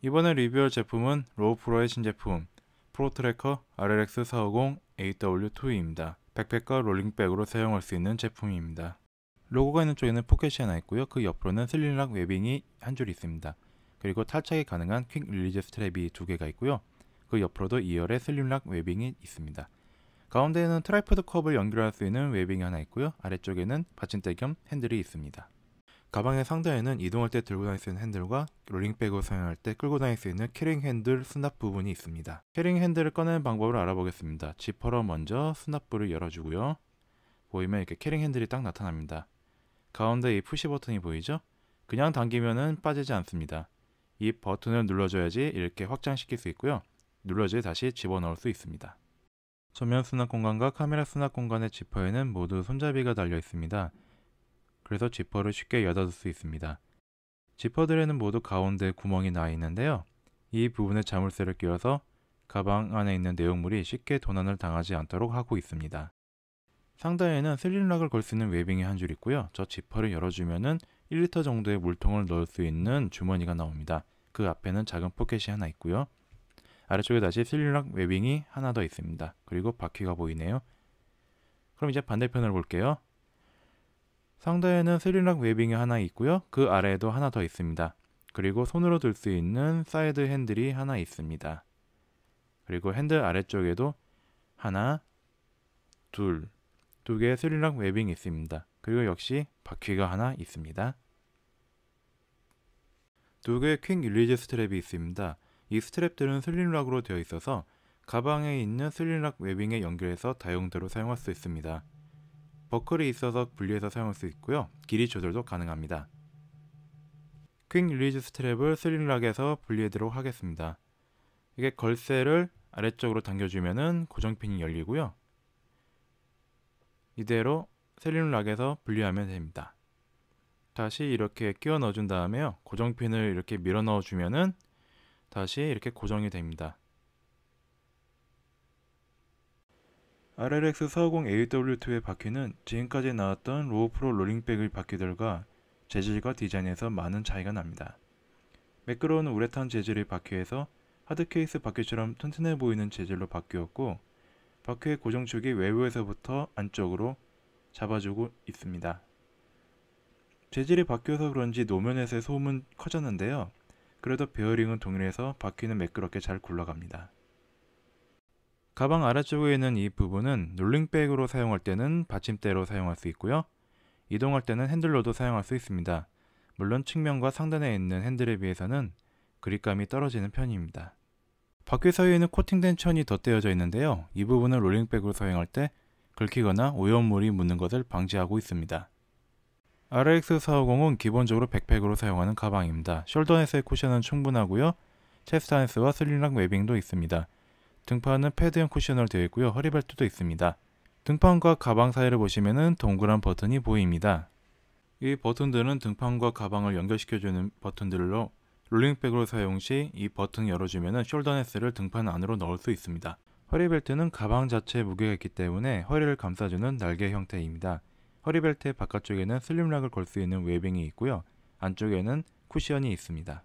이번에 리뷰할 제품은 로우프로의 신제품 프로트래커 RLX450 AW2입니다. 백팩과 롤링백으로 사용할 수 있는 제품입니다. 로고가 있는 쪽에는 포켓이 하나 있고요. 그 옆으로는 슬림락 웨빙이 한 줄 있습니다. 그리고 탈착이 가능한 퀵 릴리즈 스트랩이 두 개가 있고요. 그 옆으로도 2열의 슬림락 웨빙이 있습니다. 가운데에는 트라이포드 컵을 연결할 수 있는 웨빙이 하나 있고요. 아래쪽에는 받침대 겸 핸들이 있습니다. 가방의 상자에는 이동할 때 들고 다닐 수 있는 핸들과 롤링백으로 사용할 때 끌고 다닐 수 있는 캐링 핸들 수납 부분이 있습니다. 캐링 핸들을 꺼내는 방법을 알아보겠습니다. 지퍼로 먼저 수납부를 열어주고요. 보이면 이렇게 캐링 핸들이 딱 나타납니다. 가운데 이 푸시 버튼이 보이죠? 그냥 당기면은 빠지지 않습니다. 이 버튼을 눌러줘야지 이렇게 확장시킬 수 있고요. 눌러줘야 다시 집어넣을 수 있습니다. 전면 수납 공간과 카메라 수납 공간의 지퍼에는 모두 손잡이가 달려 있습니다. 그래서 지퍼를 쉽게 여닫을 수 있습니다. 지퍼들에는 모두 가운데 구멍이 나 있는데요. 이 부분에 자물쇠를 끼워서 가방 안에 있는 내용물이 쉽게 도난을 당하지 않도록 하고 있습니다. 상단에는 슬링락을 걸 수 있는 웨빙이 한 줄 있고요. 저 지퍼를 열어주면 1리터 정도의 물통을 넣을 수 있는 주머니가 나옵니다. 그 앞에는 작은 포켓이 하나 있고요. 아래쪽에 다시 슬링락 웨빙이 하나 더 있습니다. 그리고 바퀴가 보이네요. 그럼 이제 반대편을 볼게요. 상단에는 스릴락 웨빙이 하나 있고요. 그 아래에도 하나 더 있습니다. 그리고 손으로 들 수 있는 사이드 핸들이 하나 있습니다. 그리고 핸들 아래쪽에도 하나, 둘, 두 개의 스릴락 웨빙이 있습니다. 그리고 역시 바퀴가 하나 있습니다. 두 개의 퀵 릴리즈 스트랩이 있습니다. 이 스트랩들은 슬림락으로 되어 있어서 가방에 있는 슬림락 웨빙에 연결해서 다용도로 사용할 수 있습니다. 버클이 있어서 분리해서 사용할 수 있고요. 길이 조절도 가능합니다. 퀵 릴리즈 스트랩을 슬릴락에서 분리하도록 하겠습니다. 이게 걸쇠를 아래쪽으로 당겨주면 고정핀이 열리고요. 이대로 슬릴락에서 분리하면 됩니다. 다시 이렇게 끼워 넣어준 다음에요. 고정핀을 이렇게 밀어 넣어주면은 다시 이렇게 고정이 됩니다. RLX450AW2의 바퀴는 지금까지 나왔던 로우프로 롤링백의 바퀴들과 재질과 디자인에서 많은 차이가 납니다. 매끄러운 우레탄 재질의 바퀴에서 하드케이스 바퀴처럼 튼튼해 보이는 재질로 바뀌었고 바퀴의 고정축이 외부에서부터 안쪽으로 잡아주고 있습니다. 재질이 바뀌어서 그런지 노면에서의 소음은 커졌는데요. 그래도 베어링은 동일해서 바퀴는 매끄럽게 잘 굴러갑니다. 가방 아래쪽에 있는 이 부분은 롤링백으로 사용할 때는 받침대로 사용할 수 있고요. 이동할 때는 핸들로도 사용할 수 있습니다. 물론 측면과 상단에 있는 핸들에 비해서는 그립감이 떨어지는 편입니다. 바퀴 사이에는 코팅된 천이 덧대어져 있는데요. 이 부분은 롤링백으로 사용할 때 긁히거나 오염물이 묻는 것을 방지하고 있습니다. RX450은 기본적으로 백팩으로 사용하는 가방입니다. 숄더넷의 쿠션은 충분하고요. 체스타넷스와 슬링락 웨빙도 있습니다. 등판은 패드형 쿠션으로 되어 있고요. 허리벨트도 있습니다. 등판과 가방 사이를 보시면은 동그란 버튼이 보입니다. 이 버튼들은 등판과 가방을 연결시켜주는 버튼들로 롤링백으로 사용 시이 버튼 열어주면 숄더네스를 등판 안으로 넣을 수 있습니다. 허리벨트는 가방 자체에 무게가 있기 때문에 허리를 감싸주는 날개 형태입니다. 허리벨트의 바깥쪽에는 슬림락을 걸 수 있는 웨빙이 있고요. 안쪽에는 쿠션이 있습니다.